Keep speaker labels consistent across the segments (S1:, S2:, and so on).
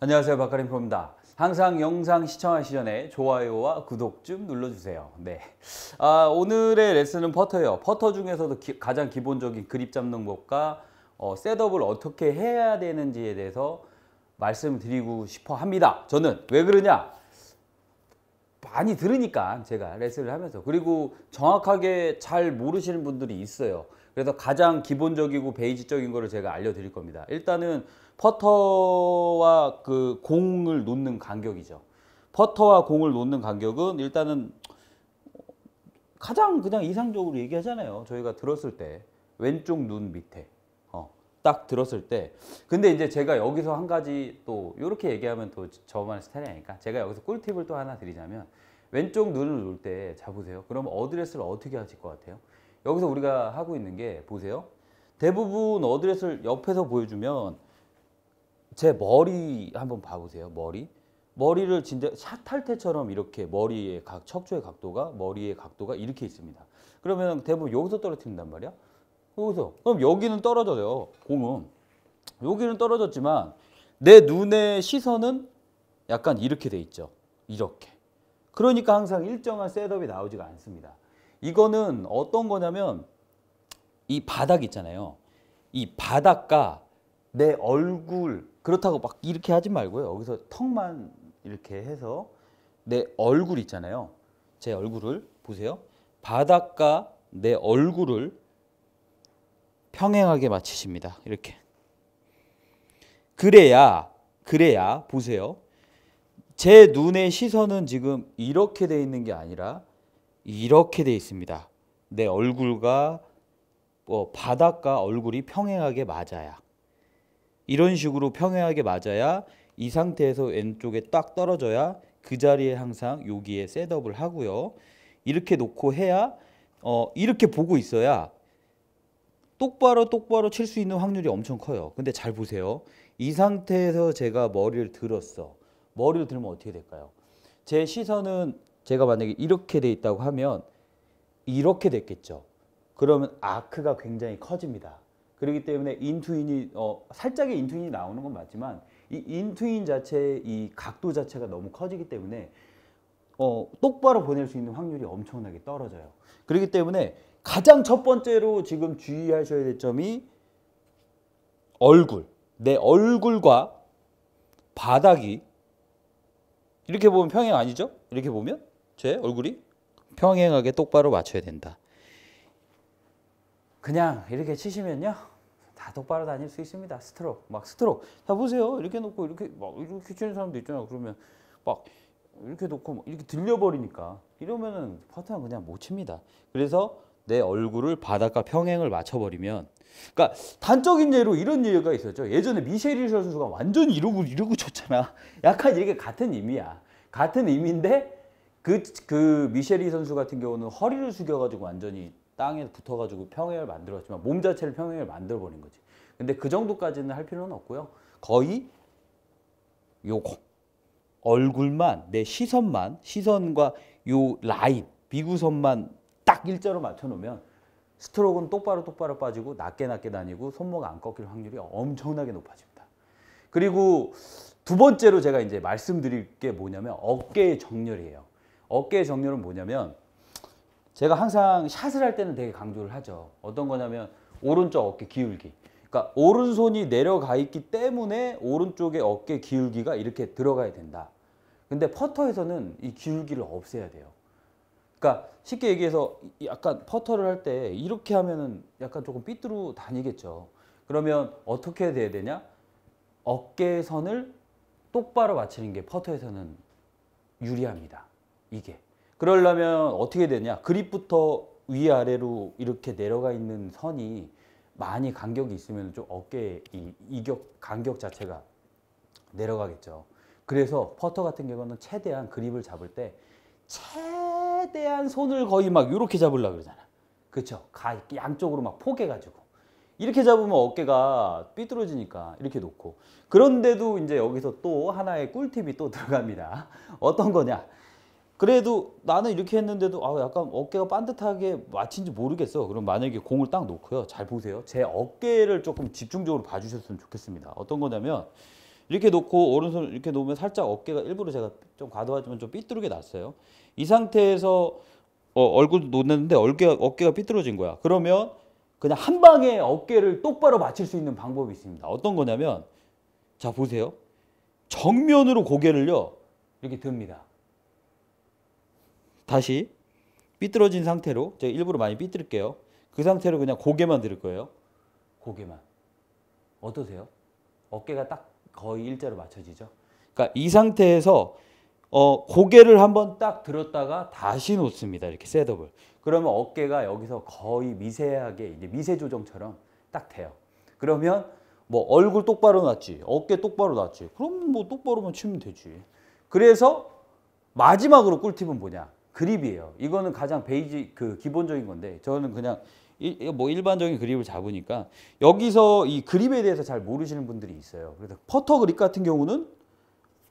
S1: 안녕하세요 박가림 프로입니다. 항상 영상 시청하시기 전에 좋아요와 구독 좀 눌러주세요. 네, 아, 오늘의 레슨은 퍼터예요. 퍼터 중에서도 기, 가장 기본적인 그립 잡는 법과 어, 셋업을 어떻게 해야 되는지에 대해서 말씀드리고 싶어 합니다. 저는 왜 그러냐? 많이 들으니까 제가 레슨을 하면서 그리고 정확하게 잘 모르시는 분들이 있어요 그래서 가장 기본적이고 베이직적인 거를 제가 알려드릴 겁니다 일단은 퍼터와 그 공을 놓는 간격이죠 퍼터와 공을 놓는 간격은 일단은 가장 그냥 이상적으로 얘기하잖아요 저희가 들었을 때 왼쪽 눈 밑에 딱 들었을 때 근데 이제 제가 여기서 한 가지 또 이렇게 얘기하면 또 저만의 스타일이 아니까 제가 여기서 꿀팁을 또 하나 드리자면 왼쪽 눈을 놓을 때 잡으세요 그럼 어드레스를 어떻게 하실 것 같아요 여기서 우리가 하고 있는 게 보세요 대부분 어드레스를 옆에서 보여주면 제 머리 한번 봐보세요 머리 머리를 진짜 샷할 때처럼 이렇게 머리의 각 척추의 각도가 머리의 각도가 이렇게 있습니다 그러면 대부분 여기서 떨어뜨린단 말이야 여기서 그럼 여기는 떨어져요 공은 여기는 떨어졌지만 내 눈의 시선은 약간 이렇게 돼 있죠 이렇게 그러니까 항상 일정한 셋업이 나오지가 않습니다 이거는 어떤 거냐면 이 바닥 있잖아요 이 바닥과 내 얼굴 그렇다고 막 이렇게 하지 말고요 여기서 턱만 이렇게 해서 내 얼굴 있잖아요 제 얼굴을 보세요 바닥과 내 얼굴을 평행하게 맞히십니다. 이렇게. 그래야 그래야 보세요. 제 눈의 시선은 지금 이렇게 돼 있는 게 아니라 이렇게 돼 있습니다. 내 얼굴과 뭐 바닥과 얼굴이 평행하게 맞아야 이런 식으로 평행하게 맞아야 이 상태에서 왼쪽에 딱 떨어져야 그 자리에 항상 여기에 셋업을 하고요. 이렇게 놓고 해야 어, 이렇게 보고 있어야 똑바로 똑바로 칠 수 있는 확률이 엄청 커요. 근데 잘 보세요. 이 상태에서 제가 머리를 들었어. 머리를 들면 어떻게 될까요? 제 시선은 제가 만약에 이렇게 돼 있다고 하면 이렇게 됐겠죠. 그러면 아크가 굉장히 커집니다. 그렇기 때문에 인투인이 어, 살짝의 인투인이 나오는 건 맞지만 이 인투인 자체의 이 각도 자체가 너무 커지기 때문에 어, 똑바로 보낼 수 있는 확률이 엄청나게 떨어져요. 그렇기 때문에 가장 첫 번째로 지금 주의하셔야 될 점이 얼굴. 내 얼굴과 바닥이 이렇게 보면 평행 아니죠? 이렇게 보면 제 얼굴이 평행하게 똑바로 맞춰야 된다. 그냥 이렇게 치시면요. 다 똑바로 다닐 수 있습니다. 스트로크. 막 스트로크. 자 보세요. 이렇게 놓고 이렇게 막 이렇게 치는 사람도 있잖아 그러면 막 이렇게 놓고 이렇게 들려버리니까 이러면은 퍼터는 그냥 못 칩니다. 그래서 내 얼굴을 바닥과 평행을 맞춰버리면 그러니까 단적인 예로 이런 예가 있었죠. 예전에 미셸 선수가 완전 이러고 이러고 쳤잖아. 약간 이게 같은 의미야. 같은 의미인데 그, 그 미셸이 선수 같은 경우는 허리를 숙여가지고 완전히 땅에 붙어가지고 평행을 만들었지만 몸 자체를 평행을 만들어버린 거지. 근데 그 정도까지는 할 필요는 없고요. 거의 요거 얼굴만 내 시선만 시선과 요 라인 비구선만 딱 일자로 맞춰놓으면 스트로크는 똑바로 똑바로 빠지고 낮게 낮게 다니고 손목 안 꺾일 확률이 엄청나게 높아집니다. 그리고 두 번째로 제가 이제 말씀드릴 게 뭐냐면 어깨의 정렬이에요. 어깨의 정렬은 뭐냐면 제가 항상 샷을 할 때는 되게 강조를 하죠. 어떤 거냐면 오른쪽 어깨 기울기. 그러니까 오른손이 내려가 있기 때문에 오른쪽의 어깨 기울기가 이렇게 들어가야 된다. 근데 퍼터에서는 이 기울기를 없애야 돼요. 그러니까 쉽게 얘기해서 약간 퍼터를 할 때 이렇게 하면은 약간 조금 삐뚤어 다니겠죠. 그러면 어떻게 돼야 되냐? 어깨 선을 똑바로 맞추는 게 퍼터에서는 유리합니다. 이게. 그러려면 어떻게 되냐? 그립부터 위아래로 이렇게 내려가 있는 선이 많이 간격이 있으면 좀 어깨에 이, 이격 간격 자체가 내려가겠죠. 그래서 퍼터 같은 경우는 최대한 그립을 잡을 때최 최대한 손을 거의 막 이렇게 잡으려 고 그러잖아. 그렇죠? 가 양쪽으로 막 포개가지고 이렇게 잡으면 어깨가 삐뚤어지니까 이렇게 놓고 그런데도 이제 여기서 또 하나의 꿀팁이 또 들어갑니다. 어떤 거냐? 그래도 나는 이렇게 했는데도 아 약간 어깨가 반듯하게 맞힌지 모르겠어. 그럼 만약에 공을 딱 놓고요. 잘 보세요. 제 어깨를 조금 집중적으로 봐주셨으면 좋겠습니다. 어떤 거냐면 이렇게 놓고 오른손 이렇게 놓으면 살짝 어깨가 일부러 제가 좀과도하지만좀 삐뚤게 났어요. 이 상태에서 어, 얼굴 놓는데 어깨 어깨가 삐뚤어진 거야. 그러면 그냥 한 방에 어깨를 똑바로 맞출 수 있는 방법이 있습니다. 어떤 거냐면 자 보세요. 정면으로 고개를요 이렇게 듭니다. 다시 삐뚤어진 상태로 제가 일부러 많이 삐뚤게요. 그 상태로 그냥 고개만 들을 거예요. 고개만. 어떠세요? 어깨가 딱 거의 일자로 맞춰지죠. 그러니까 이 상태에서 어, 고개를 한번 딱 들었다가 다시 놓습니다. 이렇게 셋업을. 그러면 어깨가 여기서 거의 미세하게 이제 미세 조정처럼 딱 돼요. 그러면 뭐 얼굴 똑바로 놨지, 어깨 똑바로 놨지. 그럼 뭐 똑바로만 치면 되지. 그래서 마지막으로 꿀팁은 뭐냐? 그립이에요. 이거는 가장 베이지 그 기본적인 건데 저는 그냥 일, 뭐 일반적인 그립을 잡으니까 여기서 이 그립에 대해서 잘 모르시는 분들이 있어요. 그래서 퍼터 그립 같은 경우는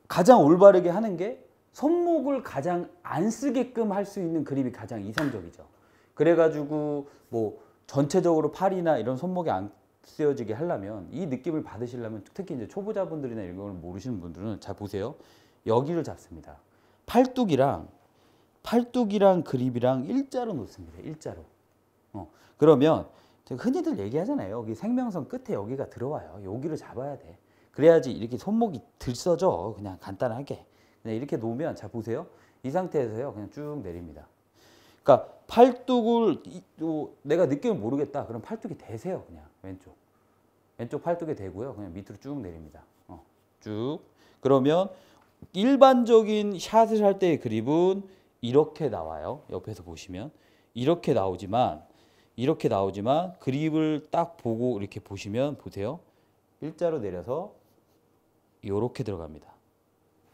S1: 가장 올바르게 하는 게 손목을 가장 안 쓰게끔 할 수 있는 그립이 가장 이상적이죠. 그래가지고 뭐 전체적으로 팔이나 이런 손목이 안 쓰여지게 하려면 이 느낌을 받으시려면 특히 이제 초보자분들이나 이런 걸 모르시는 분들은 잘 보세요. 여기를 잡습니다. 팔뚝이랑 팔뚝이랑 그립이랑 일자로 놓습니다. 일자로. 어. 그러면 흔히들 얘기하잖아요. 여기 생명선 끝에 여기가 들어와요. 여기를 잡아야 돼. 그래야지 이렇게 손목이 들써져. 그냥 간단하게. 그냥 이렇게 놓으면 자 보세요. 이 상태에서요. 그냥 쭉 내립니다. 그러니까 팔뚝을 내가 느낌을 모르겠다. 그럼 팔뚝이 대세요. 그냥 왼쪽. 왼쪽 팔뚝에 대고요. 그냥 밑으로 쭉 내립니다. 어. 쭉. 그러면 일반적인 샷을 할 때의 그립은 이렇게 나와요. 옆에서 보시면. 이렇게 나오지만 이렇게 나오지만 그립을 딱 보고 이렇게 보시면 보세요. 일자로 내려서 이렇게 들어갑니다.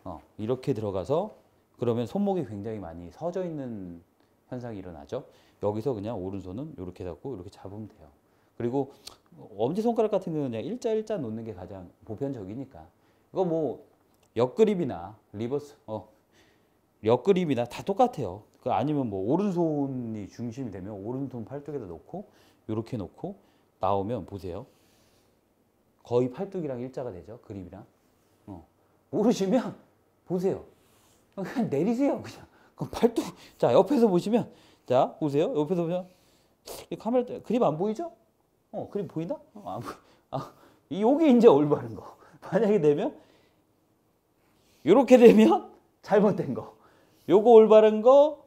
S1: 어, 이렇게 들어가서 그러면 손목이 굉장히 많이 서져 있는 현상이 일어나죠. 여기서 그냥 오른손은 이렇게 잡고 이렇게 잡으면 돼요. 그리고 엄지손가락 같은 경우는 그냥 일자 일자 놓는 게 가장 보편적이니까. 이거 뭐 옆그립이나 리버스 어, 옆그림이나 다 똑같아요. 그 아니면 뭐 오른손이 중심이 되면 오른손 팔뚝에다 놓고 이렇게 놓고 나오면 보세요. 거의 팔뚝이랑 일자가 되죠. 그림이랑. 어. 오르시면 보세요. 그냥 내리세요. 그냥. 그럼 팔뚝. 자, 옆에서 보시면 자, 보세요. 옆에서 보면 카메라 그림 안 보이죠? 어, 그림 보인다? 어, 안 보이. 아, 요게 이제 올바른 거. 만약에 되면 이렇게 되면 잘못된 거. 요거 올바른 거,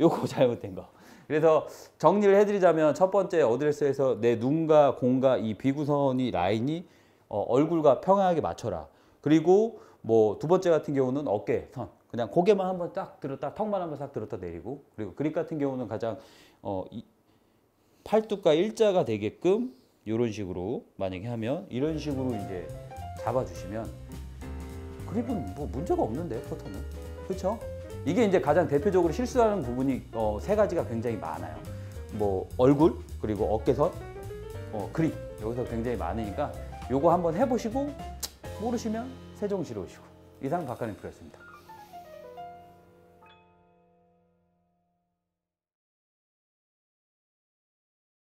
S1: 요거 잘못된 거. 그래서 정리를 해드리자면 첫 번째 어드레스에서 내 눈과 공과 이 비구선이 라인이 어, 얼굴과 평행하게 맞춰라. 그리고 뭐 두 번째 같은 경우는 어깨 선. 그냥 고개만 한번 딱 들었다 턱만 한번 싹 들었다 내리고 그리고 그립 같은 경우는 가장 어, 이, 팔뚝과 일자가 되게끔 이런 식으로 만약에 하면 이런 식으로 이제 잡아주시면 그립은 뭐 문제가 없는데 포터는 그렇죠? 이게 이제 가장 대표적으로 실수하는 부분이 어, 세 가지가 굉장히 많아요. 뭐 얼굴 그리고 어깨선 어, 그립 여기서 굉장히 많으니까 요거 한번 해보시고 모르시면 세종시로 오시고 이상 박하는 프로였습니다.